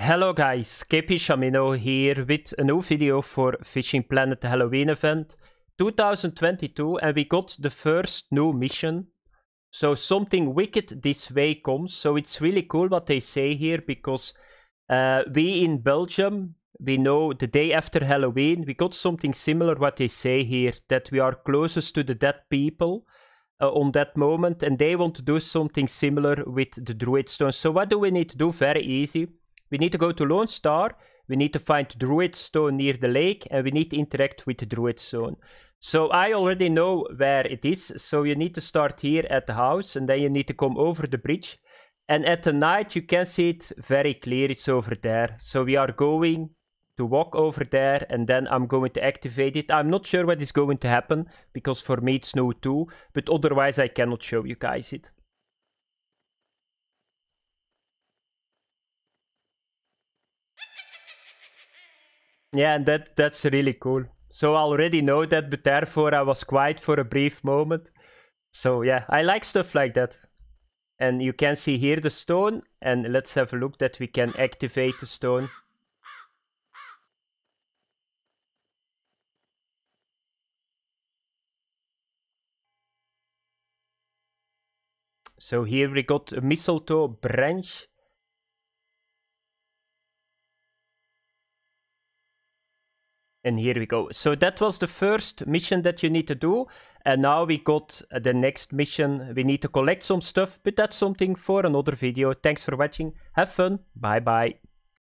Hello guys, Kepi Shamino here with a new video for Fishing Planet Halloween event 2022 and we got the first new mission. So something wicked this way comes. So it's really cool what they say here because uh, we in Belgium, we know the day after Halloween, we got something similar what they say here, that we are closest to the dead people. Uh, on that moment, and they want to do something similar with the Druid Stone. So, what do we need to do? Very easy we need to go to Lone Star. We need to find Druid Stone near the lake, and we need to interact with the Druid Stone. So I already know where it is, so you need to start here at the house, and then you need to come over the bridge. And at the night, you can see it very clear, it's over there. So we are going to walk over there, and then I'm going to activate it. I'm not sure what is going to happen, because for me it's no 2, but otherwise I cannot show you guys it. Yeah, and that that's really cool. So I already know that, but therefore I was quiet for a brief moment. So yeah, I like stuff like that. And you can see here the stone, and let's have a look that we can activate the stone. So here we got a mistletoe branch And here we go. So that was the first mission that you need to do. And now we got the next mission. We need to collect some stuff, but that's something for another video. Thanks for watching. Have fun. Bye bye.